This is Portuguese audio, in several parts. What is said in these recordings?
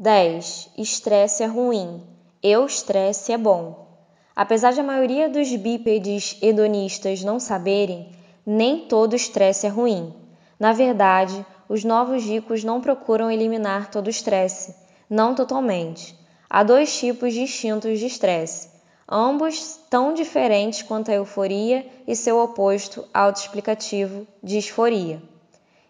10. Estresse é ruim, Eu estresse é bom. Apesar de a maioria dos bípedes hedonistas não saberem, nem todo estresse é ruim. Na verdade, os novos ricos não procuram eliminar todo o estresse, não totalmente. Há dois tipos distintos de estresse, ambos tão diferentes quanto a euforia e seu oposto autoexplicativo, disforia.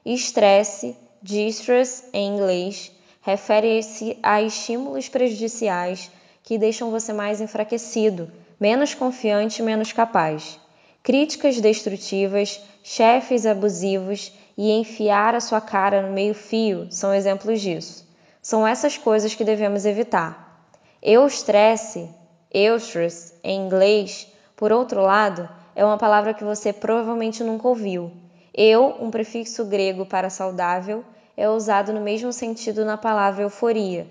Estresse, distress em inglês, refere-se a estímulos prejudiciais que deixam você mais enfraquecido, menos confiante e menos capaz. Críticas destrutivas, chefes abusivos e enfiar a sua cara no meio-fio são exemplos disso. São essas coisas que devemos evitar. Eustresse, eustress em inglês, por outro lado, é uma palavra que você provavelmente nunca ouviu. Eu, um prefixo grego para saudável, é usado no mesmo sentido na palavra euforia.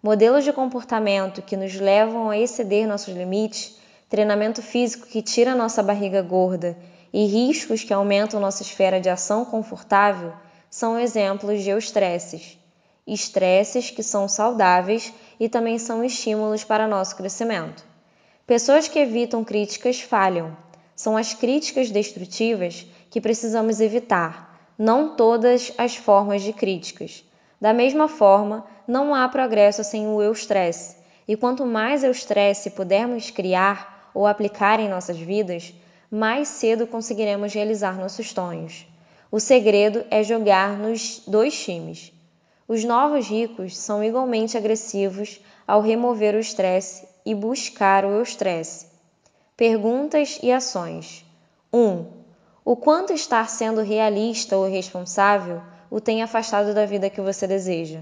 Modelos de comportamento que nos levam a exceder nossos limites, treinamento físico que tira nossa barriga gorda e riscos que aumentam nossa esfera de ação confortável são exemplos de estresses. Estresses que são saudáveis e também são estímulos para nosso crescimento. Pessoas que evitam críticas falham. São as críticas destrutivas que precisamos evitar, não todas as formas de críticas. Da mesma forma, não há progresso sem o estresse. e quanto mais estresse pudermos criar ou aplicar em nossas vidas, mais cedo conseguiremos realizar nossos sonhos. O segredo é jogar nos dois times. Os novos ricos são igualmente agressivos ao remover o estresse e buscar o estresse. Perguntas e ações. 1. Um, o quanto estar sendo realista ou responsável o tem afastado da vida que você deseja.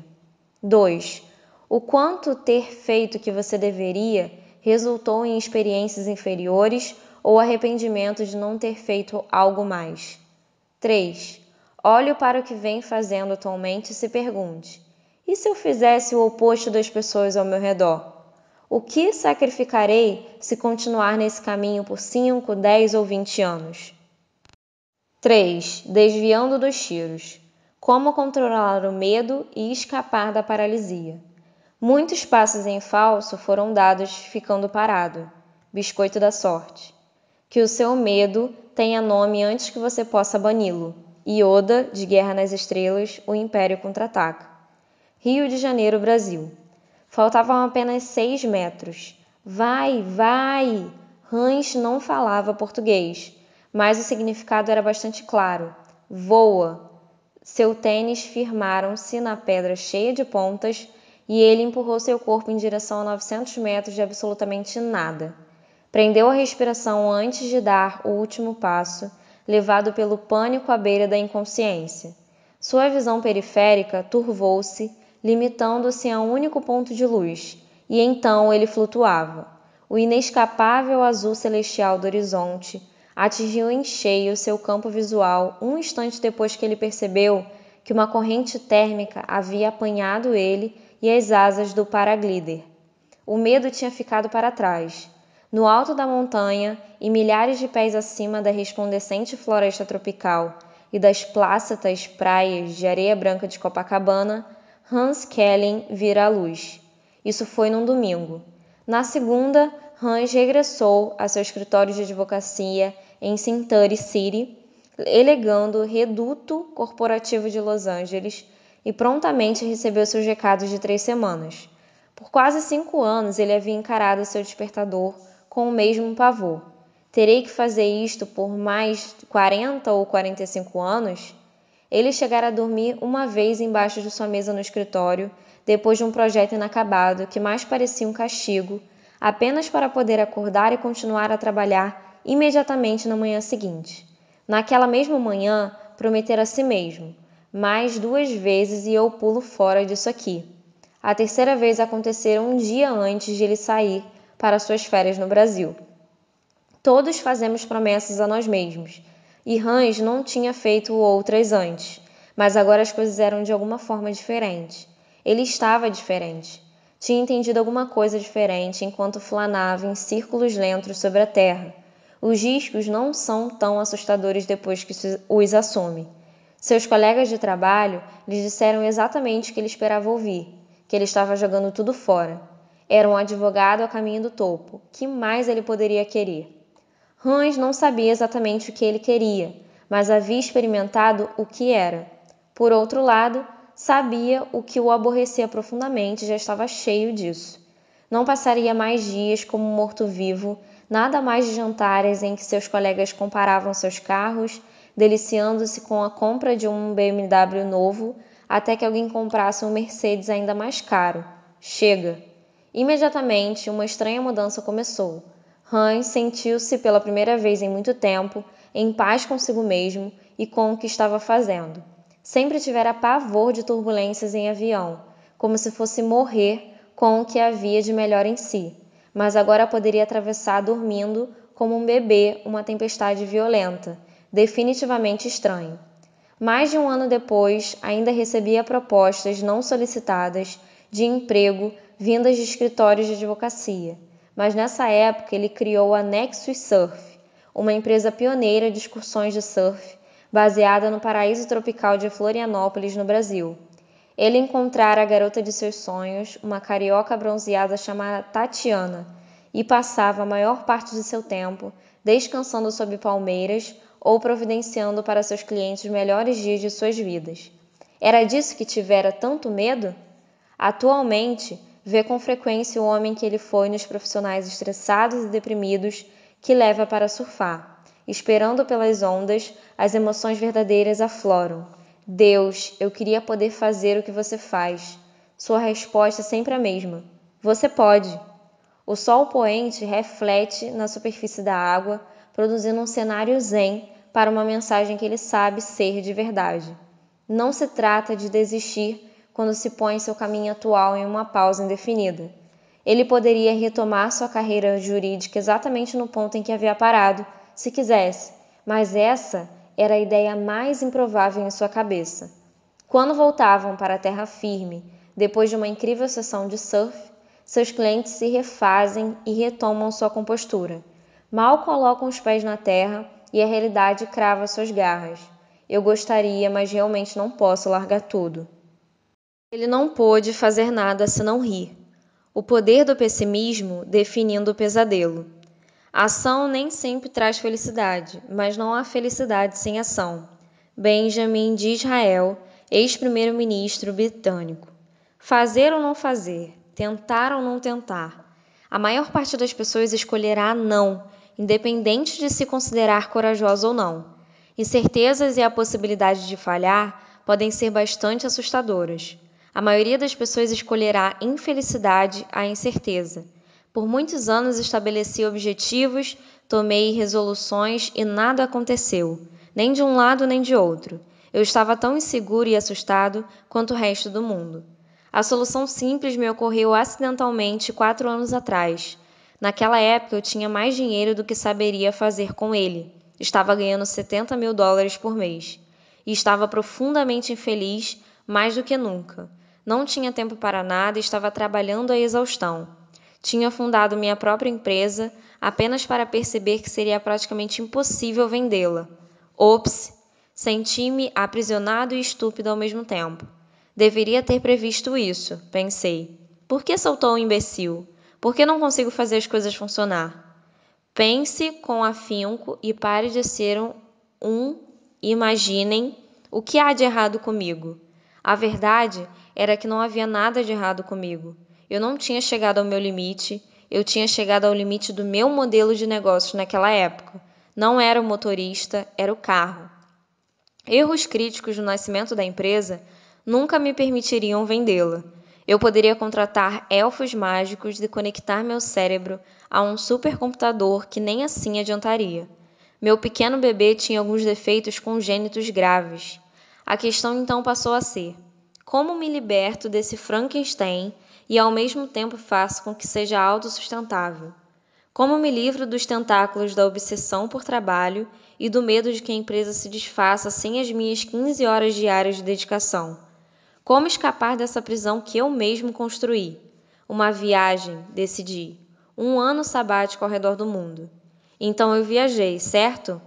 2. O quanto ter feito o que você deveria resultou em experiências inferiores ou arrependimento de não ter feito algo mais. 3. Olhe para o que vem fazendo atualmente e se pergunte: e se eu fizesse o oposto das pessoas ao meu redor? O que sacrificarei se continuar nesse caminho por 5, 10 ou 20 anos? 3. Desviando dos tiros. Como controlar o medo e escapar da paralisia. Muitos passos em falso foram dados ficando parado. Biscoito da sorte. Que o seu medo tenha nome antes que você possa bani-lo. Ioda, de Guerra nas Estrelas, O Império Contra-Ataca. Rio de Janeiro, Brasil. Faltavam apenas seis metros. Vai, vai! Hans não falava português, mas o significado era bastante claro. Voa! Seu tênis firmaram-se na pedra cheia de pontas e ele empurrou seu corpo em direção a 900 metros de absolutamente nada. Prendeu a respiração antes de dar o último passo, levado pelo pânico à beira da inconsciência. Sua visão periférica turvou-se, limitando-se a um único ponto de luz, e então ele flutuava. O inescapável azul celestial do horizonte, atingiu em cheio seu campo visual um instante depois que ele percebeu que uma corrente térmica havia apanhado ele e as asas do paraglider. O medo tinha ficado para trás. No alto da montanha e milhares de pés acima da resplandecente floresta tropical e das plácidas praias de areia branca de Copacabana, Hans Kelling vira a luz. Isso foi num domingo. Na segunda, Hans regressou a seu escritório de advocacia em Cintari City, elegando reduto corporativo de Los Angeles e prontamente recebeu seus recados de três semanas. Por quase cinco anos ele havia encarado seu despertador com o mesmo pavor. Terei que fazer isto por mais 40 ou 45 anos? Ele chegara a dormir uma vez embaixo de sua mesa no escritório, depois de um projeto inacabado que mais parecia um castigo, apenas para poder acordar e continuar a trabalhar imediatamente na manhã seguinte. Naquela mesma manhã, prometera a si mesmo: mais duas vezes e eu pulo fora disso aqui. A terceira vez aconteceu um dia antes de ele sair para suas férias no Brasil. Todos fazemos promessas a nós mesmos, e Hans não tinha feito outras antes, mas agora as coisas eram de alguma forma diferentes. Ele estava diferente. Tinha entendido alguma coisa diferente enquanto flanava em círculos lentos sobre a terra os riscos não são tão assustadores depois que os assume. Seus colegas de trabalho lhe disseram exatamente o que ele esperava ouvir, que ele estava jogando tudo fora. Era um advogado a caminho do topo. Que mais ele poderia querer? Hans não sabia exatamente o que ele queria, mas havia experimentado o que era. Por outro lado, sabia o que o aborrecia profundamente, e já estava cheio disso. Não passaria mais dias como morto-vivo nada mais de jantares em que seus colegas comparavam seus carros, deliciando-se com a compra de um BMW novo, até que alguém comprasse um Mercedes ainda mais caro. Chega! Imediatamente, uma estranha mudança começou. Hans sentiu-se pela primeira vez em muito tempo em paz consigo mesmo e com o que estava fazendo. Sempre tivera pavor de turbulências em avião, como se fosse morrer com o que havia de melhor em si mas agora poderia atravessar dormindo, como um bebê, uma tempestade violenta, definitivamente estranho. Mais de um ano depois, ainda recebia propostas não solicitadas de emprego vindas de escritórios de advocacia, mas nessa época ele criou a Nexus Surf, uma empresa pioneira de excursões de surf baseada no paraíso tropical de Florianópolis, no Brasil ele encontrara a garota de seus sonhos, uma carioca bronzeada chamada Tatiana, e passava a maior parte de seu tempo descansando sob palmeiras ou providenciando para seus clientes os melhores dias de suas vidas. Era disso que tivera tanto medo? Atualmente, vê com frequência o homem que ele foi nos profissionais estressados e deprimidos que leva para surfar. Esperando pelas ondas, as emoções verdadeiras afloram Deus, eu queria poder fazer o que você faz. Sua resposta é sempre a mesma: Você pode. O sol poente reflete na superfície da água, produzindo um cenário zen para uma mensagem que ele sabe ser de verdade. Não se trata de desistir quando se põe seu caminho atual em uma pausa indefinida. Ele poderia retomar sua carreira jurídica exatamente no ponto em que havia parado, se quisesse, mas essa era a ideia mais improvável em sua cabeça. Quando voltavam para a terra firme, depois de uma incrível sessão de surf, seus clientes se refazem e retomam sua compostura. Mal colocam os pés na terra e a realidade crava suas garras. Eu gostaria, mas realmente não posso largar tudo. Ele não pôde fazer nada senão rir. O poder do pessimismo definindo o pesadelo. Ação nem sempre traz felicidade, mas não há felicidade sem ação. Benjamin de Israel, ex-primeiro-ministro britânico. Fazer ou não fazer, tentar ou não tentar. A maior parte das pessoas escolherá não, independente de se considerar corajosa ou não. Incertezas e a possibilidade de falhar podem ser bastante assustadoras. A maioria das pessoas escolherá infelicidade à incerteza por muitos anos estabeleci objetivos, tomei resoluções e nada aconteceu, nem de um lado nem de outro. Eu estava tão inseguro e assustado quanto o resto do mundo. A solução simples me ocorreu acidentalmente quatro anos atrás. Naquela época eu tinha mais dinheiro do que saberia fazer com ele. Estava ganhando 70 mil dólares por mês. E estava profundamente infeliz, mais do que nunca. Não tinha tempo para nada e estava trabalhando à exaustão. Tinha fundado minha própria empresa apenas para perceber que seria praticamente impossível vendê-la. Ops! Senti-me aprisionado e estúpido ao mesmo tempo. Deveria ter previsto isso, pensei. Por que soltou o imbecil? Por que não consigo fazer as coisas funcionar? Pense com afinco e pare de ser um, um imaginem o que há de errado comigo. A verdade era que não havia nada de errado comigo. Eu não tinha chegado ao meu limite, eu tinha chegado ao limite do meu modelo de negócios naquela época. Não era o motorista, era o carro. Erros críticos no nascimento da empresa nunca me permitiriam vendê-la. Eu poderia contratar elfos mágicos e conectar meu cérebro a um supercomputador que nem assim adiantaria. Meu pequeno bebê tinha alguns defeitos congênitos graves. A questão então passou a ser: como me liberto desse Frankenstein e ao mesmo tempo faço com que seja autossustentável. Como me livro dos tentáculos da obsessão por trabalho e do medo de que a empresa se desfaça sem as minhas 15 horas diárias de dedicação? Como escapar dessa prisão que eu mesmo construí? Uma viagem, decidi. Um ano sabático ao redor do mundo. Então eu viajei, certo?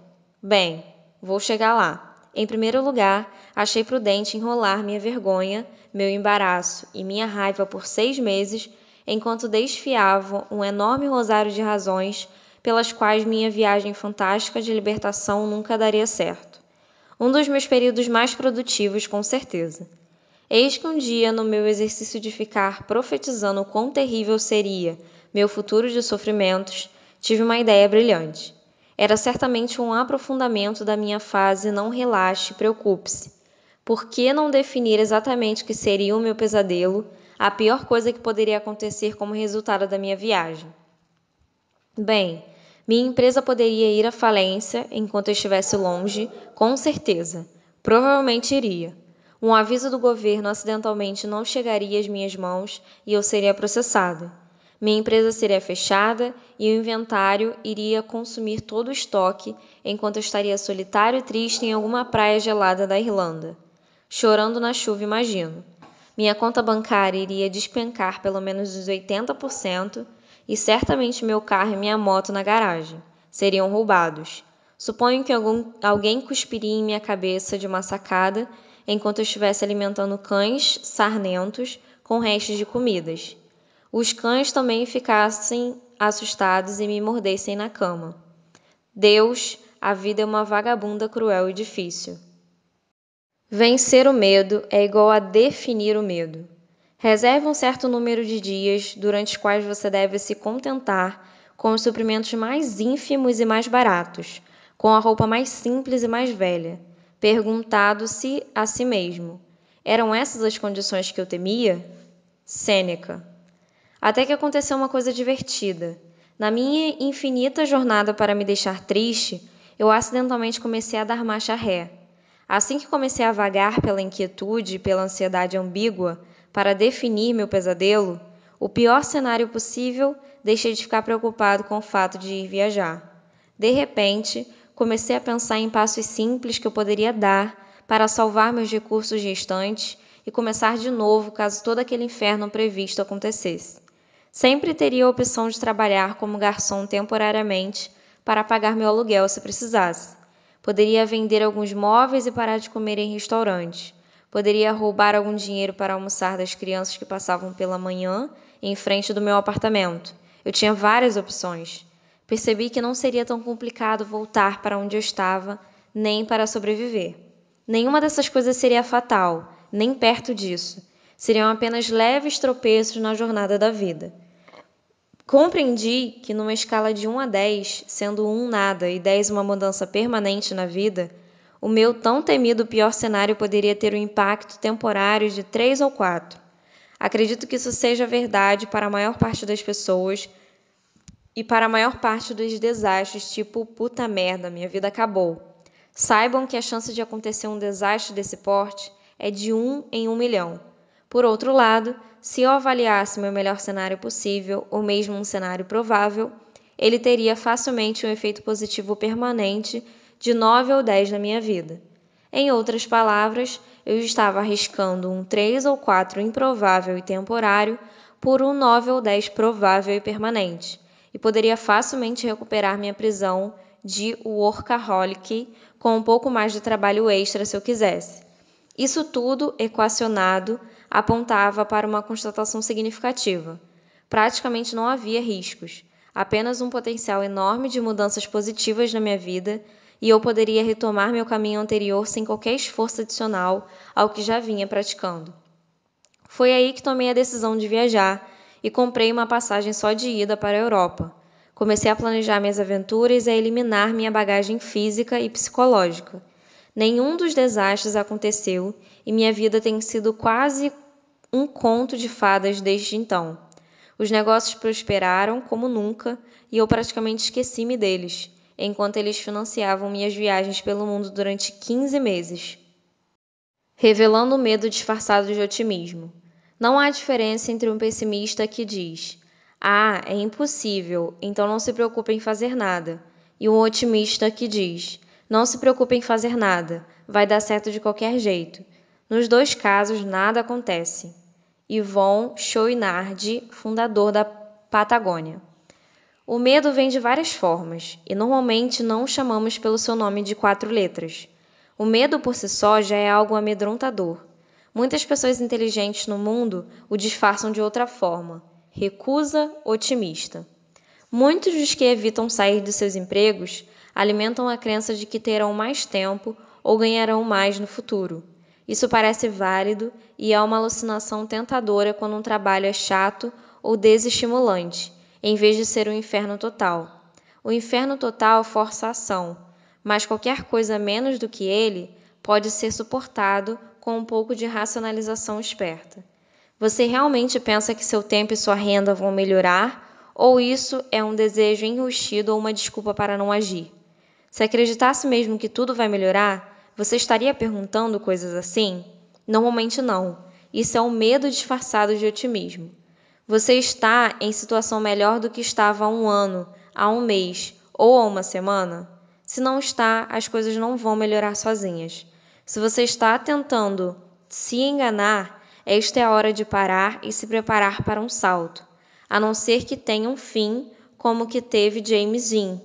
Bem, vou chegar lá. Em primeiro lugar, achei prudente enrolar minha vergonha, meu embaraço e minha raiva por seis meses, enquanto desfiava um enorme rosário de razões pelas quais minha viagem fantástica de libertação nunca daria certo. Um dos meus períodos mais produtivos, com certeza. Eis que um dia, no meu exercício de ficar profetizando o quão terrível seria meu futuro de sofrimentos, tive uma ideia brilhante era certamente um aprofundamento da minha fase não relaxe, preocupe-se. Por que não definir exatamente o que seria o meu pesadelo, a pior coisa que poderia acontecer como resultado da minha viagem? Bem, minha empresa poderia ir à falência enquanto eu estivesse longe, com certeza. Provavelmente iria. Um aviso do governo acidentalmente não chegaria às minhas mãos e eu seria processado. Minha empresa seria fechada e o inventário iria consumir todo o estoque enquanto eu estaria solitário e triste em alguma praia gelada da Irlanda. Chorando na chuva, imagino. Minha conta bancária iria despencar pelo menos uns 80% e certamente meu carro e minha moto na garagem seriam roubados. Suponho que algum, alguém cuspiria em minha cabeça de uma sacada enquanto eu estivesse alimentando cães sarnentos com restos de comidas. Os cães também ficassem assustados e me mordessem na cama. Deus, a vida é uma vagabunda cruel e difícil. Vencer o medo é igual a definir o medo. Reserve um certo número de dias durante os quais você deve se contentar com os suprimentos mais ínfimos e mais baratos, com a roupa mais simples e mais velha, perguntado-se a si mesmo: eram essas as condições que eu temia? Sêneca. Até que aconteceu uma coisa divertida. Na minha infinita jornada para me deixar triste, eu acidentalmente comecei a dar marcha ré. Assim que comecei a vagar pela inquietude e pela ansiedade ambígua para definir meu pesadelo, o pior cenário possível, deixei de ficar preocupado com o fato de ir viajar. De repente, comecei a pensar em passos simples que eu poderia dar para salvar meus recursos restantes e começar de novo caso todo aquele inferno previsto acontecesse. Sempre teria a opção de trabalhar como garçom temporariamente para pagar meu aluguel se precisasse. Poderia vender alguns móveis e parar de comer em restaurantes. Poderia roubar algum dinheiro para almoçar das crianças que passavam pela manhã em frente do meu apartamento. Eu tinha várias opções. Percebi que não seria tão complicado voltar para onde eu estava, nem para sobreviver. Nenhuma dessas coisas seria fatal, nem perto disso seriam apenas leves tropeços na jornada da vida. Compreendi que, numa escala de 1 a 10, sendo 1 nada e 10 uma mudança permanente na vida, o meu tão temido pior cenário poderia ter um impacto temporário de 3 ou 4. Acredito que isso seja verdade para a maior parte das pessoas e para a maior parte dos desastres, tipo puta merda, minha vida acabou. Saibam que a chance de acontecer um desastre desse porte é de 1 em 1 milhão. Por outro lado, se eu avaliasse meu melhor cenário possível, ou mesmo um cenário provável, ele teria facilmente um efeito positivo permanente de 9 ou 10 na minha vida. Em outras palavras, eu estava arriscando um 3 ou 4 improvável e temporário por um 9 ou 10 provável e permanente, e poderia facilmente recuperar minha prisão de workaholic com um pouco mais de trabalho extra se eu quisesse. Isso tudo equacionado apontava para uma constatação significativa. Praticamente não havia riscos, apenas um potencial enorme de mudanças positivas na minha vida, e eu poderia retomar meu caminho anterior sem qualquer esforço adicional ao que já vinha praticando. Foi aí que tomei a decisão de viajar e comprei uma passagem só de ida para a Europa. Comecei a planejar minhas aventuras e a eliminar minha bagagem física e psicológica. Nenhum dos desastres aconteceu e minha vida tem sido quase um conto de fadas desde então. Os negócios prosperaram como nunca e eu praticamente esqueci-me deles, enquanto eles financiavam minhas viagens pelo mundo durante 15 meses. Revelando o medo disfarçado de otimismo. Não há diferença entre um pessimista que diz: Ah, é impossível, então não se preocupe em fazer nada, e um otimista que diz: não se preocupe em fazer nada, vai dar certo de qualquer jeito. Nos dois casos, nada acontece. Yvon Chouinard, fundador da Patagônia. O medo vem de várias formas e normalmente não o chamamos pelo seu nome de quatro letras. O medo por si só já é algo amedrontador. Muitas pessoas inteligentes no mundo o disfarçam de outra forma, recusa otimista. Muitos dos que evitam sair de seus empregos alimentam a crença de que terão mais tempo ou ganharão mais no futuro. Isso parece válido e é uma alucinação tentadora quando um trabalho é chato ou desestimulante, em vez de ser um inferno total. O inferno total força a ação, mas qualquer coisa menos do que ele pode ser suportado com um pouco de racionalização esperta. Você realmente pensa que seu tempo e sua renda vão melhorar? Ou isso é um desejo enrustido ou uma desculpa para não agir? Se acreditasse mesmo que tudo vai melhorar, você estaria perguntando coisas assim? Normalmente não. Isso é um medo disfarçado de otimismo. Você está em situação melhor do que estava há um ano, há um mês ou há uma semana? Se não está, as coisas não vão melhorar sozinhas. Se você está tentando se enganar, esta é a hora de parar e se preparar para um salto, a não ser que tenha um fim como o que teve James Dean,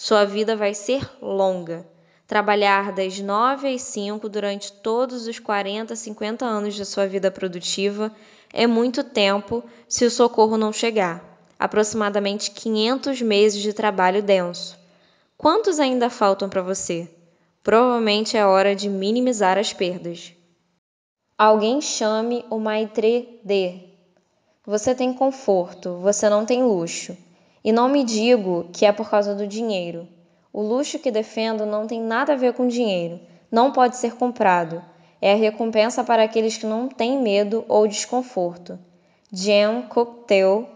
sua vida vai ser longa. Trabalhar das 9 às 5 durante todos os 40, 50 anos de sua vida produtiva é muito tempo se o socorro não chegar. Aproximadamente 500 meses de trabalho denso. Quantos ainda faltam para você? Provavelmente é hora de minimizar as perdas. Alguém chame o Maitre D. Você tem conforto, você não tem luxo. E não me digo que é por causa do dinheiro. O luxo que defendo não tem nada a ver com dinheiro, não pode ser comprado. É a recompensa para aqueles que não têm medo ou desconforto. Jean Cocteau,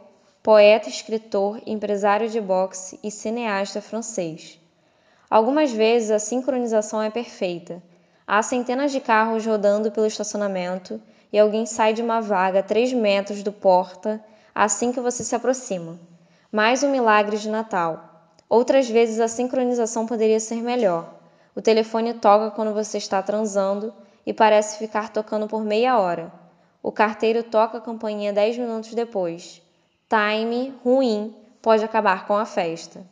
poeta, escritor, empresário de boxe e cineasta francês. Algumas vezes a sincronização é perfeita. Há centenas de carros rodando pelo estacionamento e alguém sai de uma vaga a 3 metros do porta assim que você se aproxima mais um milagre de Natal. Outras vezes a sincronização poderia ser melhor. O telefone toca quando você está transando e parece ficar tocando por meia hora. O carteiro toca a campainha dez minutos depois. Time ruim pode acabar com a festa.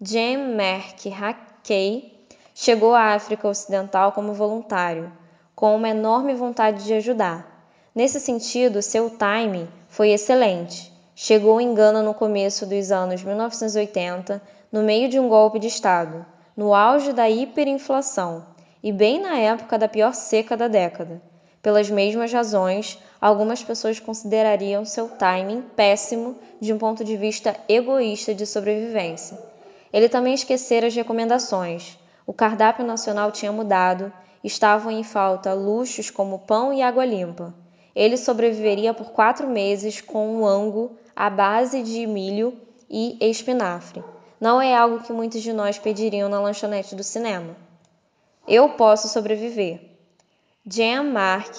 Jem Merck Hackey chegou à África Ocidental como voluntário, com uma enorme vontade de ajudar. Nesse sentido, seu time foi excelente chegou em Gana no começo dos anos 1980, no meio de um golpe de Estado, no auge da hiperinflação e bem na época da pior seca da década. Pelas mesmas razões, algumas pessoas considerariam seu timing péssimo de um ponto de vista egoísta de sobrevivência. Ele também esquecera as recomendações. O cardápio nacional tinha mudado, estavam em falta luxos como pão e água limpa. Ele sobreviveria por quatro meses com um ango à base de milho e espinafre. Não é algo que muitos de nós pediriam na lanchonete do cinema. Eu posso sobreviver. Jean Mark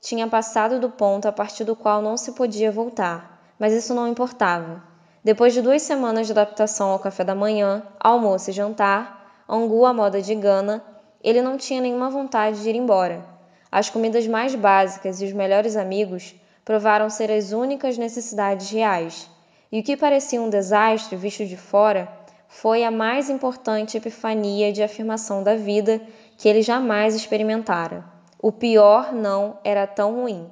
tinha passado do ponto a partir do qual não se podia voltar, mas isso não importava. Depois de duas semanas de adaptação ao café da manhã, almoço e jantar, angu à moda de Gana, ele não tinha nenhuma vontade de ir embora. As comidas mais básicas e os melhores amigos provaram ser as únicas necessidades reais, e o que parecia um desastre visto de fora foi a mais importante epifania de afirmação da vida que ele jamais experimentara. O pior não era tão ruim.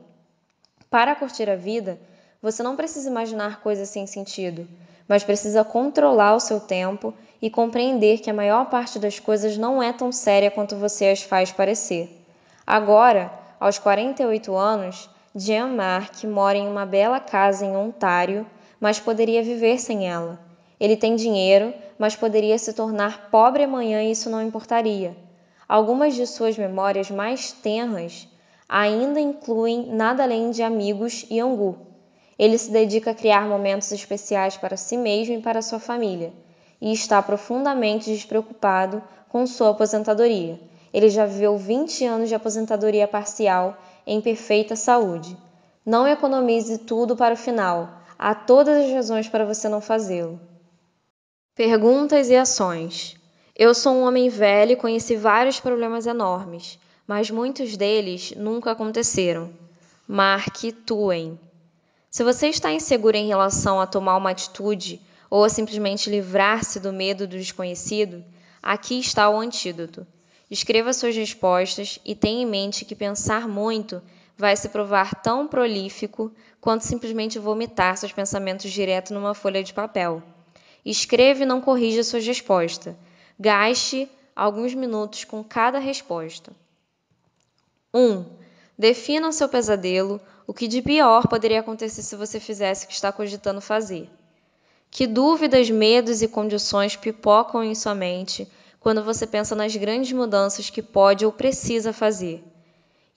Para curtir a vida, você não precisa imaginar coisas sem sentido, mas precisa controlar o seu tempo e compreender que a maior parte das coisas não é tão séria quanto você as faz parecer. Agora, aos 48 anos, Jean Mark mora em uma bela casa em Ontário, mas poderia viver sem ela. Ele tem dinheiro, mas poderia se tornar pobre amanhã e isso não importaria. Algumas de suas memórias mais tenras ainda incluem nada além de amigos e angu. Ele se dedica a criar momentos especiais para si mesmo e para sua família, e está profundamente despreocupado com sua aposentadoria. Ele já viveu 20 anos de aposentadoria parcial em perfeita saúde. Não economize tudo para o final. Há todas as razões para você não fazê-lo. Perguntas e ações. Eu sou um homem velho e conheci vários problemas enormes, mas muitos deles nunca aconteceram. Marque Twain. Se você está inseguro em relação a tomar uma atitude ou a simplesmente livrar-se do medo do desconhecido, aqui está o antídoto. Escreva suas respostas e tenha em mente que pensar muito vai se provar tão prolífico quanto simplesmente vomitar seus pensamentos direto numa folha de papel. Escreva e não corrija sua resposta. Gaste alguns minutos com cada resposta. 1. Um, defina o seu pesadelo, o que de pior poderia acontecer se você fizesse o que está cogitando fazer. Que dúvidas, medos e condições pipocam em sua mente quando você pensa nas grandes mudanças que pode ou precisa fazer.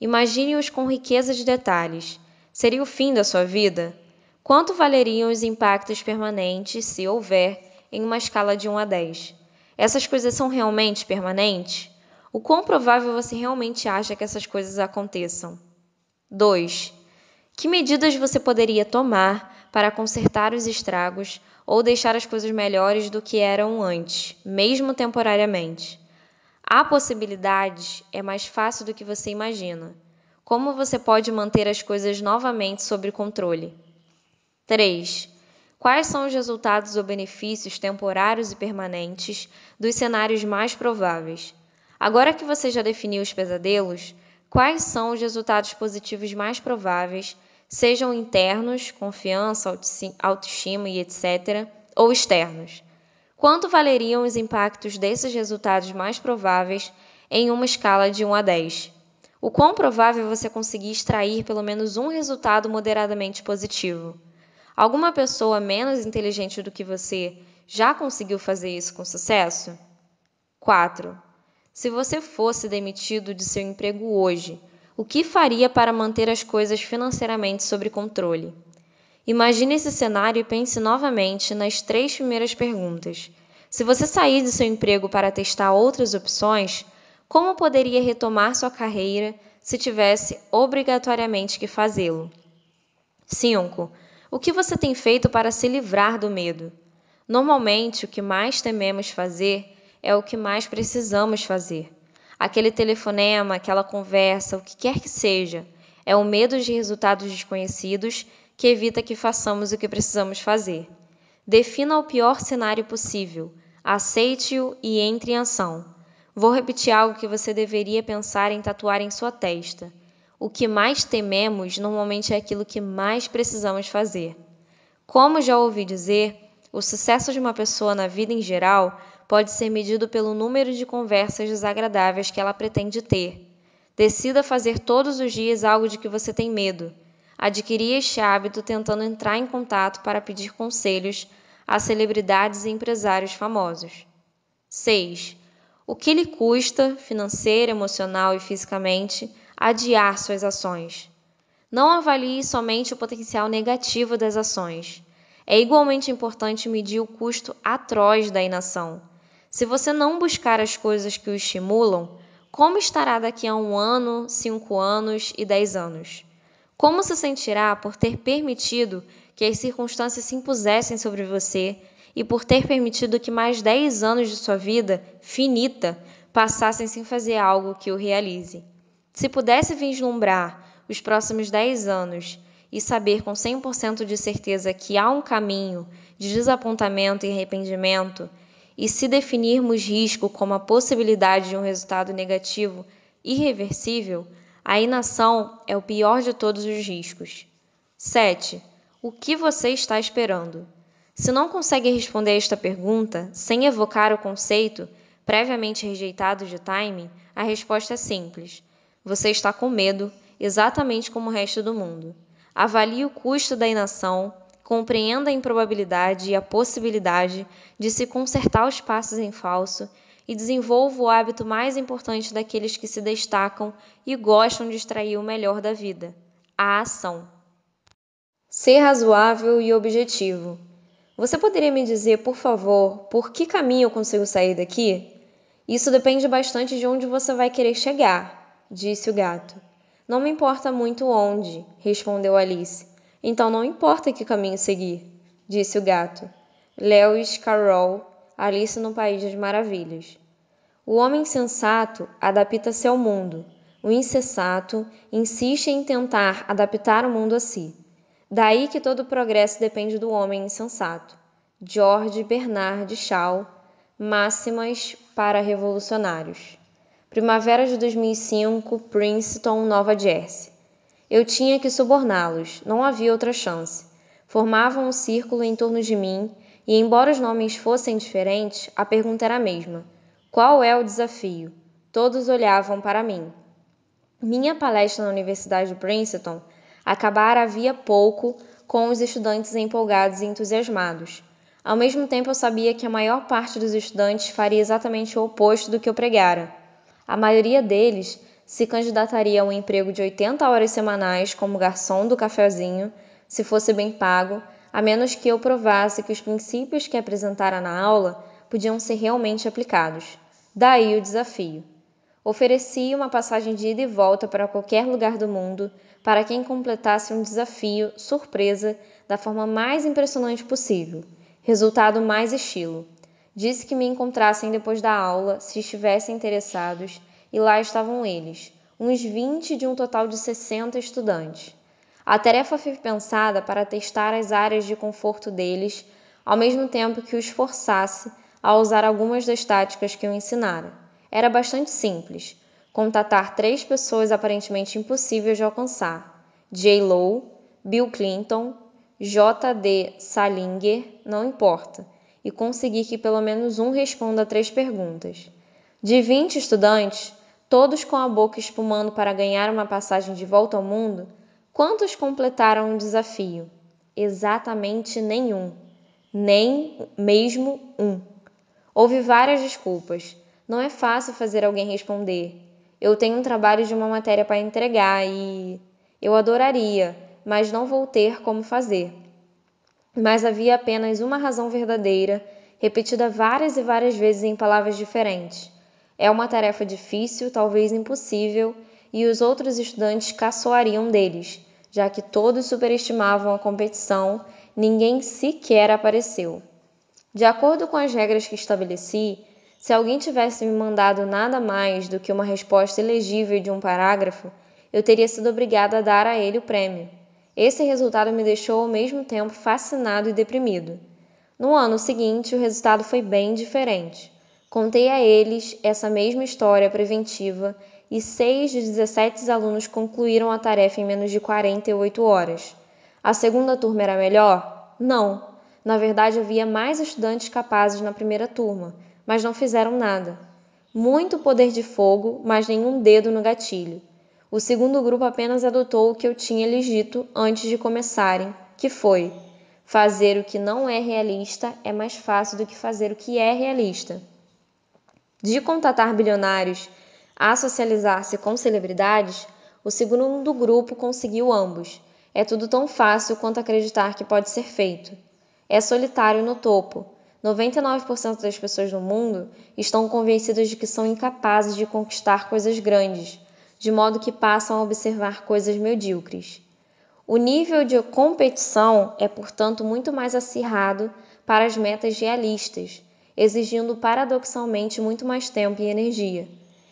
Imagine-os com riqueza de detalhes. Seria o fim da sua vida? Quanto valeriam os impactos permanentes, se houver, em uma escala de 1 a 10? Essas coisas são realmente permanentes? O quão provável você realmente acha que essas coisas aconteçam? 2. Que medidas você poderia tomar para consertar os estragos ou deixar as coisas melhores do que eram antes, mesmo temporariamente. Há possibilidades, é mais fácil do que você imagina. Como você pode manter as coisas novamente sob controle? 3. Quais são os resultados ou benefícios temporários e permanentes dos cenários mais prováveis? Agora que você já definiu os pesadelos, quais são os resultados positivos mais prováveis sejam internos, confiança, autoestima e etc., ou externos. Quanto valeriam os impactos desses resultados mais prováveis em uma escala de 1 a 10? O quão provável você conseguir extrair pelo menos um resultado moderadamente positivo? Alguma pessoa menos inteligente do que você já conseguiu fazer isso com sucesso? 4. Se você fosse demitido de seu emprego hoje, o que faria para manter as coisas financeiramente sob controle? Imagine esse cenário e pense novamente nas três primeiras perguntas. Se você sair de seu emprego para testar outras opções, como poderia retomar sua carreira se tivesse obrigatoriamente que fazê-lo? 5. O que você tem feito para se livrar do medo? Normalmente, o que mais tememos fazer é o que mais precisamos fazer. Aquele telefonema, aquela conversa, o que quer que seja, é o medo de resultados desconhecidos que evita que façamos o que precisamos fazer. Defina o pior cenário possível, aceite-o e entre em ação. Vou repetir algo que você deveria pensar em tatuar em sua testa. O que mais tememos normalmente é aquilo que mais precisamos fazer. Como já ouvi dizer, o sucesso de uma pessoa na vida em geral pode ser medido pelo número de conversas desagradáveis que ela pretende ter. Decida fazer todos os dias algo de que você tem medo. Adquirir este hábito tentando entrar em contato para pedir conselhos a celebridades e empresários famosos. 6. O que lhe custa, financeira, emocional e fisicamente, adiar suas ações? Não avalie somente o potencial negativo das ações. É igualmente importante medir o custo atroz da inação. Se você não buscar as coisas que o estimulam, como estará daqui a um ano, cinco anos e dez anos? Como se sentirá por ter permitido que as circunstâncias se impusessem sobre você e por ter permitido que mais dez anos de sua vida, finita, passassem sem fazer algo que o realize? Se pudesse vislumbrar os próximos dez anos e saber com 100% de certeza que há um caminho de desapontamento e arrependimento e se definirmos risco como a possibilidade de um resultado negativo irreversível, a inação é o pior de todos os riscos. 7. O que você está esperando? Se não consegue responder esta pergunta sem evocar o conceito previamente rejeitado de timing, a resposta é simples. Você está com medo, exatamente como o resto do mundo. Avalie o custo da inação compreenda a improbabilidade e a possibilidade de se consertar os passos em falso e desenvolva o hábito mais importante daqueles que se destacam e gostam de extrair o melhor da vida: a ação. Ser razoável e objetivo. Você poderia me dizer, por favor, por que caminho eu consigo sair daqui? Isso depende bastante de onde você vai querer chegar, disse o gato. Não me importa muito onde, respondeu Alice. Então não importa que caminho seguir, disse o gato. Lewis Carroll, Alice no País das Maravilhas. O homem sensato adapta-se ao mundo. O insensato insiste em tentar adaptar o mundo a si. Daí que todo o progresso depende do homem insensato. George Bernard Shaw, Máximas para Revolucionários. Primavera de 2005, Princeton, Nova Jersey. Eu tinha que suborná-los, não havia outra chance. Formavam um círculo em torno de mim, e embora os nomes fossem diferentes, a pergunta era a mesma: qual é o desafio? Todos olhavam para mim. Minha palestra na Universidade de Princeton acabara havia pouco com os estudantes empolgados e entusiasmados. Ao mesmo tempo, eu sabia que a maior parte dos estudantes faria exatamente o oposto do que eu pregara. A maioria deles se candidataria a um emprego de 80 horas semanais como garçom do cafezinho, se fosse bem pago, a menos que eu provasse que os princípios que apresentara na aula podiam ser realmente aplicados. Daí o desafio. Ofereci uma passagem de ida e volta para qualquer lugar do mundo para quem completasse um desafio surpresa da forma mais impressionante possível, resultado mais estilo. Disse que me encontrassem depois da aula se estivessem interessados e lá estavam eles, uns 20 de um total de 60 estudantes. A tarefa foi pensada para testar as áreas de conforto deles, ao mesmo tempo que os forçasse a usar algumas das táticas que eu ensinara. Era bastante simples: contatar três pessoas aparentemente impossíveis de alcançar: J. Lowe, Bill Clinton, J.D. Salinger, não importa, e conseguir que pelo menos um responda a três perguntas. De 20 estudantes, todos com a boca espumando para ganhar uma passagem de volta ao mundo, quantos completaram o desafio? Exatamente nenhum. Nem mesmo um. Houve várias desculpas. Não é fácil fazer alguém responder. Eu tenho um trabalho de uma matéria para entregar e. Eu adoraria, mas não vou ter como fazer. Mas havia apenas uma razão verdadeira, repetida várias e várias vezes em palavras diferentes. É uma tarefa difícil, talvez impossível, e os outros estudantes caçoariam deles, já que todos superestimavam a competição, ninguém sequer apareceu. De acordo com as regras que estabeleci, se alguém tivesse me mandado nada mais do que uma resposta elegível de um parágrafo, eu teria sido obrigada a dar a ele o prêmio. Esse resultado me deixou ao mesmo tempo fascinado e deprimido. No ano seguinte, o resultado foi bem diferente. Contei a eles essa mesma história preventiva e 6 de 17 alunos concluíram a tarefa em menos de 48 horas. A segunda turma era melhor? Não. Na verdade, havia mais estudantes capazes na primeira turma, mas não fizeram nada. Muito poder de fogo, mas nenhum dedo no gatilho. O segundo grupo apenas adotou o que eu tinha lhes dito antes de começarem, que foi: fazer o que não é realista é mais fácil do que fazer o que é realista de contatar bilionários a socializar-se com celebridades, o segundo grupo conseguiu ambos. É tudo tão fácil quanto acreditar que pode ser feito. É solitário no topo. 99% das pessoas no mundo estão convencidas de que são incapazes de conquistar coisas grandes, de modo que passam a observar coisas medíocres. O nível de competição é, portanto, muito mais acirrado para as metas realistas exigindo paradoxalmente muito mais tempo e energia.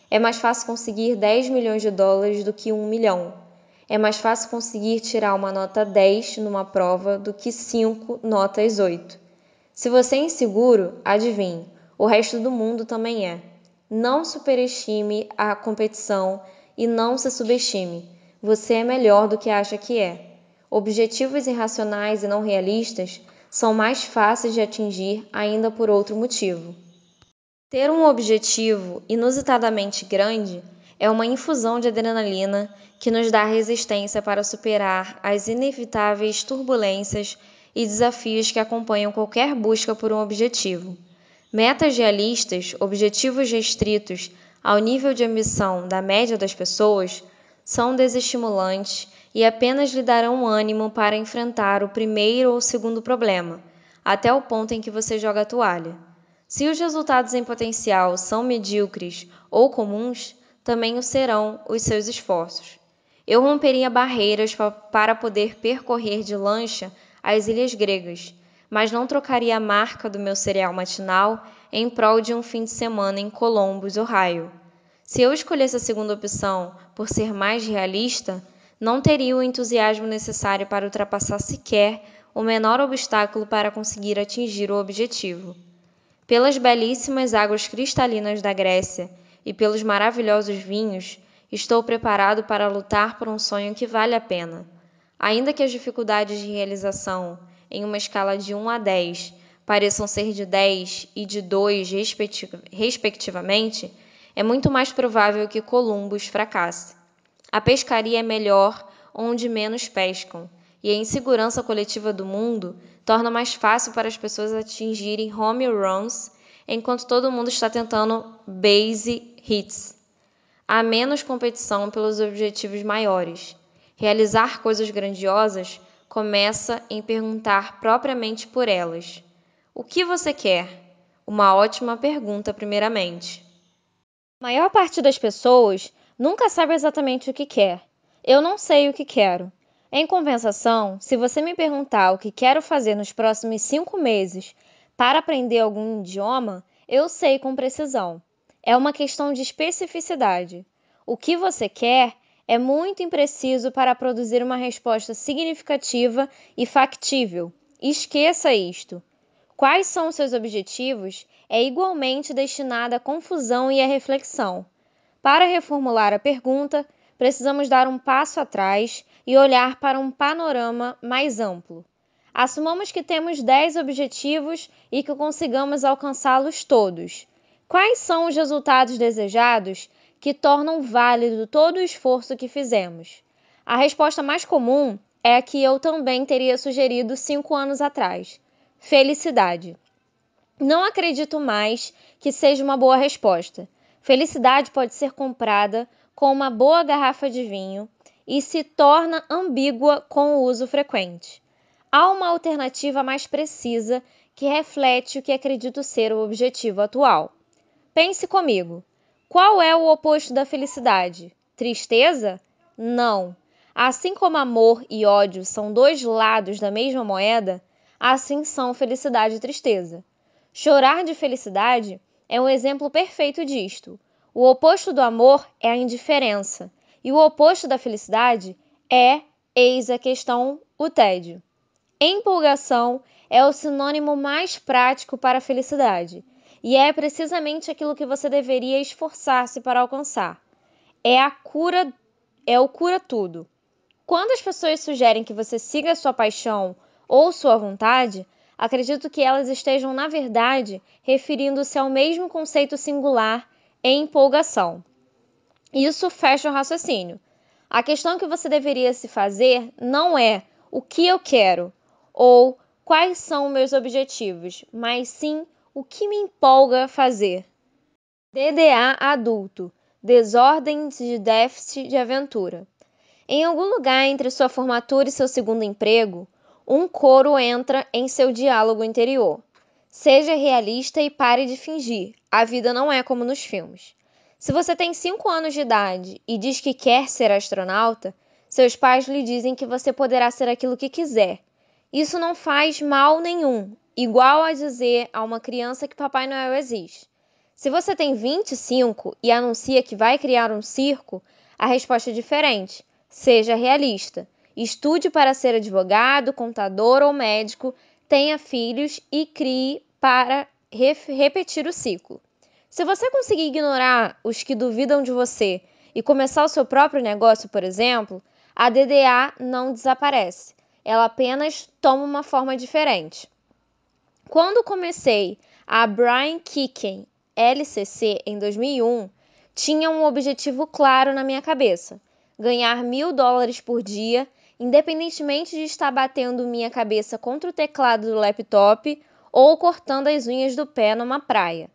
É mais fácil conseguir 10 milhões de dólares do que 1 milhão. É mais fácil conseguir tirar uma nota 10 numa prova do que 5 notas 8. Se você é inseguro, adivinhe, o resto do mundo também é. Não superestime a competição e não se subestime. Você é melhor do que acha que é. Objetivos irracionais e não realistas são mais fáceis de atingir ainda por outro motivo. Ter um objetivo inusitadamente grande é uma infusão de adrenalina que nos dá resistência para superar as inevitáveis turbulências e desafios que acompanham qualquer busca por um objetivo. Metas realistas, objetivos restritos ao nível de ambição da média das pessoas, são desestimulantes e apenas lhe darão ânimo para enfrentar o primeiro ou segundo problema, até o ponto em que você joga a toalha. Se os resultados em potencial são medíocres ou comuns, também o serão os seus esforços. Eu romperia barreiras para poder percorrer de lancha as ilhas gregas, mas não trocaria a marca do meu cereal matinal em prol de um fim de semana em Columbus, Ohio. Se eu escolhesse a segunda opção por ser mais realista, não teria o entusiasmo necessário para ultrapassar sequer o menor obstáculo para conseguir atingir o objetivo. Pelas belíssimas águas cristalinas da Grécia e pelos maravilhosos vinhos, estou preparado para lutar por um sonho que vale a pena. Ainda que as dificuldades de realização, em uma escala de 1 a 10, pareçam ser de 10 e de 2, respectivamente, é muito mais provável que Columbus fracasse. A pescaria é melhor onde menos pescam, e a insegurança coletiva do mundo torna mais fácil para as pessoas atingirem home runs enquanto todo mundo está tentando base hits. Há menos competição pelos objetivos maiores. Realizar coisas grandiosas começa em perguntar propriamente por elas. O que você quer? Uma ótima pergunta, primeiramente. A maior parte das pessoas nunca sabe exatamente o que quer. Eu não sei o que quero. Em compensação, se você me perguntar o que quero fazer nos próximos cinco meses para aprender algum idioma, eu sei com precisão. É uma questão de especificidade. O que você quer é muito impreciso para produzir uma resposta significativa e factível. Esqueça isto. Quais são seus objetivos é igualmente destinada à confusão e à reflexão. Para reformular a pergunta, precisamos dar um passo atrás e olhar para um panorama mais amplo. Assumamos que temos 10 objetivos e que consigamos alcançá-los todos. Quais são os resultados desejados que tornam válido todo o esforço que fizemos? A resposta mais comum é a que eu também teria sugerido cinco anos atrás: felicidade. Não acredito mais que seja uma boa resposta. Felicidade pode ser comprada com uma boa garrafa de vinho e se torna ambígua com o uso frequente. Há uma alternativa mais precisa que reflete o que acredito ser o objetivo atual. Pense comigo: qual é o oposto da felicidade? Tristeza? Não. Assim como amor e ódio são dois lados da mesma moeda, assim são felicidade e tristeza. Chorar de felicidade é um exemplo perfeito disto. O oposto do amor é a indiferença, e o oposto da felicidade é, eis a questão, o tédio. Empolgação é o sinônimo mais prático para a felicidade, e é precisamente aquilo que você deveria esforçar-se para alcançar. É a cura, é o cura tudo. Quando as pessoas sugerem que você siga sua paixão ou sua vontade, Acredito que elas estejam, na verdade, referindo-se ao mesmo conceito singular em empolgação. Isso fecha o raciocínio. A questão que você deveria se fazer não é o que eu quero ou quais são meus objetivos, mas sim o que me empolga fazer. DDA adulto Desordem de déficit de aventura. Em algum lugar entre sua formatura e seu segundo emprego, um coro entra em seu diálogo interior. Seja realista e pare de fingir. A vida não é como nos filmes. Se você tem 5 anos de idade e diz que quer ser astronauta, seus pais lhe dizem que você poderá ser aquilo que quiser. Isso não faz mal nenhum, igual a dizer a uma criança que Papai Noel existe. Se você tem 25 e anuncia que vai criar um circo, a resposta é diferente. Seja realista. Estude para ser advogado, contador ou médico, tenha filhos e crie para repetir o ciclo. Se você conseguir ignorar os que duvidam de você e começar o seu próprio negócio, por exemplo, a DDA não desaparece, ela apenas toma uma forma diferente. Quando comecei a Brian Kicken LCC em 2001, tinha um objetivo claro na minha cabeça: ganhar mil dólares por dia independentemente de estar batendo minha cabeça contra o teclado do laptop ou cortando as unhas do pé numa praia.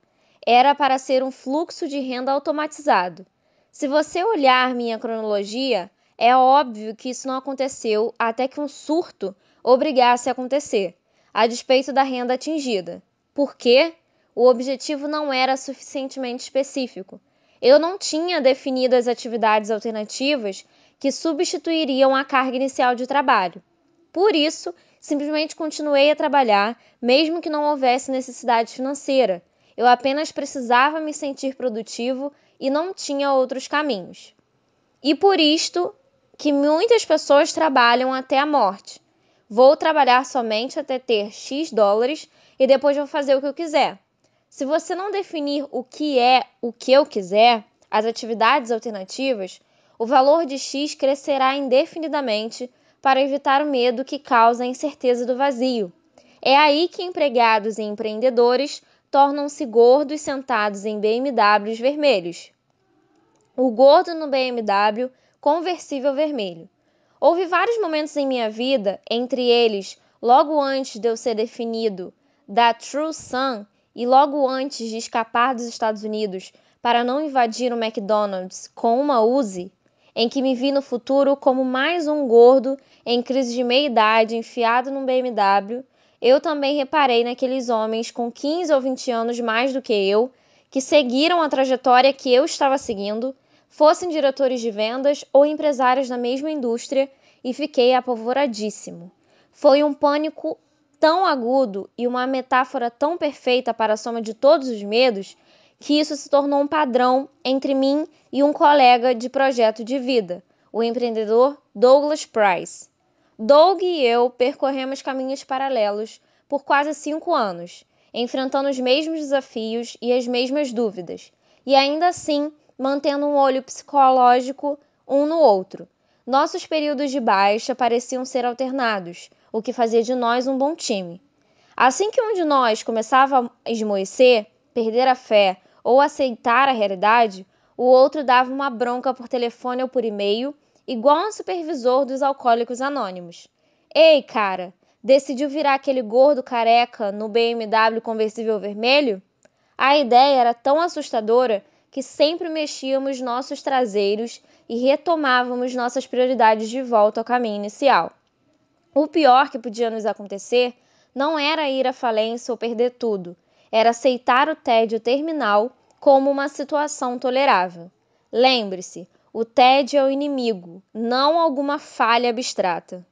Era para ser um fluxo de renda automatizado. Se você olhar minha cronologia, é óbvio que isso não aconteceu até que um surto obrigasse a acontecer, a despeito da renda atingida. Por quê? o objetivo não era suficientemente específico. Eu não tinha definido as atividades alternativas que substituiriam a carga inicial de trabalho. Por isso, simplesmente continuei a trabalhar, mesmo que não houvesse necessidade financeira. Eu apenas precisava me sentir produtivo e não tinha outros caminhos. E por isto que muitas pessoas trabalham até a morte. Vou trabalhar somente até ter X dólares e depois vou fazer o que eu quiser. Se você não definir o que é o que eu quiser, as atividades alternativas, o valor de x crescerá indefinidamente para evitar o medo que causa a incerteza do vazio. É aí que empregados e empreendedores tornam-se gordos sentados em BMWs vermelhos. O gordo no BMW conversível vermelho. Houve vários momentos em minha vida, entre eles, logo antes de eu ser definido da True Sun e logo antes de escapar dos Estados Unidos para não invadir o McDonald's com uma Uzi, em que me vi no futuro como mais um gordo em crise de meia-idade enfiado num BMW, eu também reparei naqueles homens com 15 ou 20 anos mais do que eu, que seguiram a trajetória que eu estava seguindo, fossem diretores de vendas ou empresários na mesma indústria, e fiquei apavoradíssimo. Foi um pânico tão agudo e uma metáfora tão perfeita para a soma de todos os medos que isso se tornou um padrão entre mim e um colega de projeto de vida, o empreendedor Douglas Price. Doug e eu percorremos caminhos paralelos por quase cinco anos, enfrentando os mesmos desafios e as mesmas dúvidas, e ainda assim mantendo um olho psicológico um no outro. Nossos períodos de baixa pareciam ser alternados, o que fazia de nós um bom time. Assim que um de nós começava a esmoecer, perder a fé ou aceitar a realidade, o outro dava uma bronca por telefone ou por e-mail, igual um supervisor dos alcoólicos anônimos. Ei, cara, decidiu virar aquele gordo careca no BMW conversível vermelho? A ideia era tão assustadora que sempre mexíamos nossos traseiros e retomávamos nossas prioridades de volta ao caminho inicial. O pior que podia nos acontecer não era ir à falência ou perder tudo, era aceitar o tédio terminal como uma situação tolerável. Lembre-se, o tédio é o inimigo, não alguma falha abstrata.